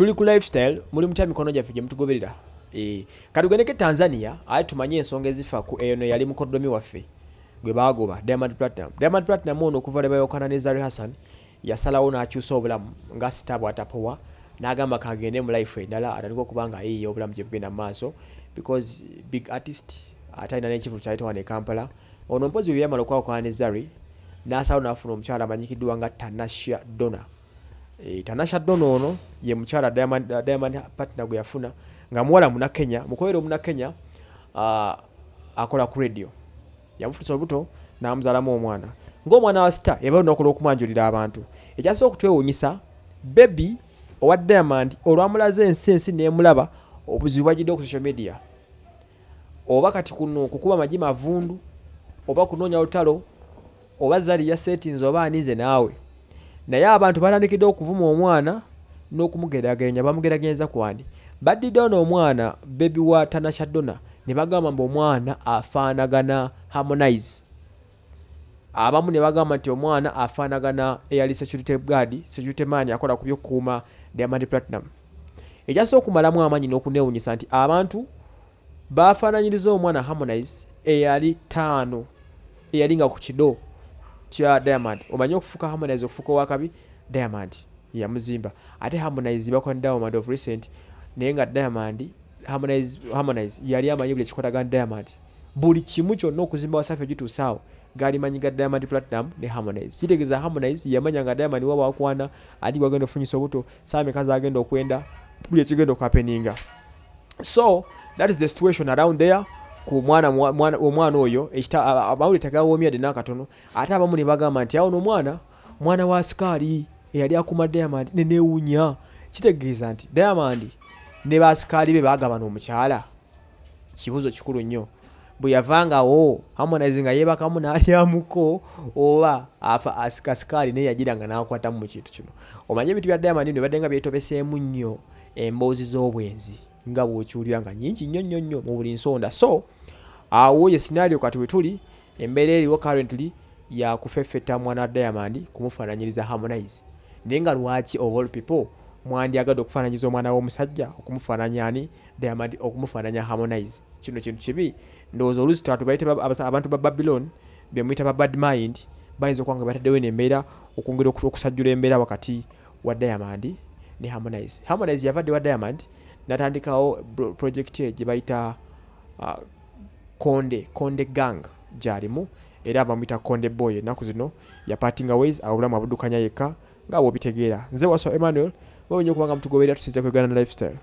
tuli ku lifestyle mulimu kya mikono gyaffe gye mutugoberera e, katugeneke tanzania ayi tumanye ensonga ezifa ku eno yali mukodomi waffe gwe bagoba diamond platinum diamond platinum ono okuva lebayokana ne zari hassan yasalawo n'akyusa obulamu nga sita bw'atapowa n'agamba kagende mu life endala atandika okuba nga yiiya obulamu gye bugenda mu maaso because big artist ate alina n'ekivubu kyaleeta ne kampala ono mpozi bwe yamala okwawukana ne zari n'asalawo n'afuna omukyala amanyikiddwa nga tanasha dona Eh, tanasha dono ono ye mukyala diamond uh, diamond partner guyafuna nga muwala muna Kenya mukoyero muna Kenya uh, akola ku radio yamufutisa obuto namzalamu omwana ng'omwana wa star yabayo nokola okumwanjulira abantu ekyasa okutwewunyisa baby owa diamond olwamulaze ensensi neemulaba obuzibu bwagidde ku social media oba kati kuno kukuba magi mavundu oba kunoonya olutalo oba zali ya settings oba anize naawe naye abantu batandikidde okuvuma omwana n'okumugeraagerenya bamugeraagereza ku ani baddiddewo n'omwana bebi wa tanashadona ne bagamba mbu omwana afaanagana harmonize abamu ne bagamba nti omwana afaanagana eyali security guard security maani akola ku byokukuuma diamond platinum ekyasobola okumalamu amaanyi n'okunewunyisa nti abantu baafaananyiriza omwana harmonize eyali taano eyali nga ku kido kya diamond omanye okufuuka harmonize okufuuka owakabi diamond yamuzimba ate harmonize bakola diamond of recent naye nga diamond harmonize, harmonize yali amanyi buli ekikwataga diamond buli kimu kyonna okuzimba wasafi gituusaawo gaali manyi ga diamond platinum ne harmonize kitegeeza harmonize yamanya nga diamond waba wakwana ali wagenda ofunyisa obuto saameka zagenda okwenda buli ekigenda okwapeninga so that is the situation around there ku mwana omwana oyo amawulire tagawoomyadde n'akatono ate abamu ne bagamba nti awo n'omwana mwana wa sikaali eyali akuuma diamond nenewunya kitegeeza nti diamond ne basikaali be bagabana omukyala kibuzo kikulu nnyo bwe yavangawo harmonize nga yeebakamu n'alyamuko oba afa asikasikaali naye yagira nga n'akwatamu mu kintu kino omanye ebintu bya diamond ne badde nga byetobeseemu nnyo emboozi z'obwenzi nga bw'okiwulira nga nyingi nnyo nnyo nnyo mu buli nsonda so awo ye sinaario kati we tuli embeera eriwo currently yakufeffetta mwana wa diamond kumufaananyiriza harmonize naye nga lwaki oval people mwandyagadde okufaananyiza omwana w'omusajja okumufaananyani diamond okumufaananya harmonize kino kintu kibi ndowooza oluzi twatu baite abantu ba babylon bemuyita ba bad mind bayinza okuba nga bataddewo nembeera okwongera okusajjula embeera wakati wa diamond ne harmonize harmonize yavadde wa diamond natandikawo project ye gyebayita uh, konde konde gang gyalimu era bamwita konde boy enaku zino yapatinga ways abulamu abudukanya yekka ngaabwe obitegeera nze waso emmanuel wewenye okubanga mutugoberera tusinza kwegana ne lifestyle